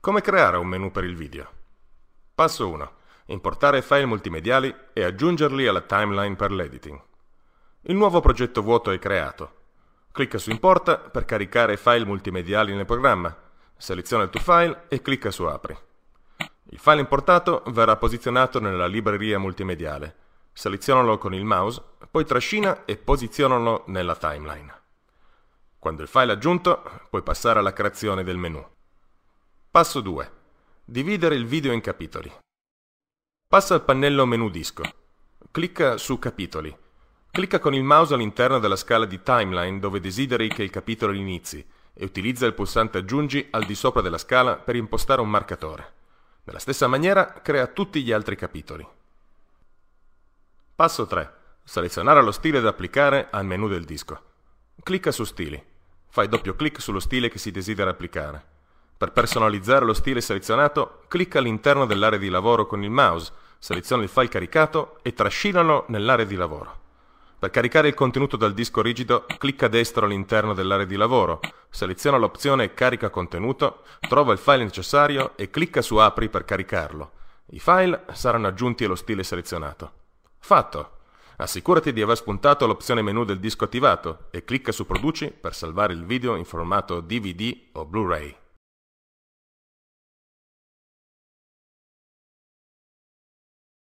Come creare un menu per il video? Passo 1. Importare file multimediali e aggiungerli alla timeline per l'editing. Il nuovo progetto vuoto è creato. Clicca su Importa per caricare file multimediali nel programma. Seleziona il tuo file e clicca su Apri. Il file importato verrà posizionato nella libreria multimediale. Selezionalo con il mouse, poi trascina e posizionalo nella timeline. Quando il file è aggiunto, puoi passare alla creazione del menu. Passo 2. Dividere il video in capitoli. Passa al pannello menu disco. Clicca su Capitoli. Clicca con il mouse all'interno della scala di timeline dove desideri che il capitolo inizi e utilizza il pulsante Aggiungi al di sopra della scala per impostare un marcatore. Nella stessa maniera crea tutti gli altri capitoli. Passo 3. Selezionare lo stile da applicare al menu del disco. Clicca su Stili. Fai doppio clic sullo stile che si desidera applicare. Per personalizzare lo stile selezionato, clicca all'interno dell'area di lavoro con il mouse, seleziona il file caricato e trascinalo nell'area di lavoro. Per caricare il contenuto dal disco rigido, clicca a destra all'interno dell'area di lavoro, seleziona l'opzione Carica contenuto, trova il file necessario e clicca su Apri per caricarlo. I file saranno aggiunti allo stile selezionato. Fatto! Assicurati di aver spuntato l'opzione menu del disco attivato e clicca su Produci per salvare il video in formato DVD o Blu-ray.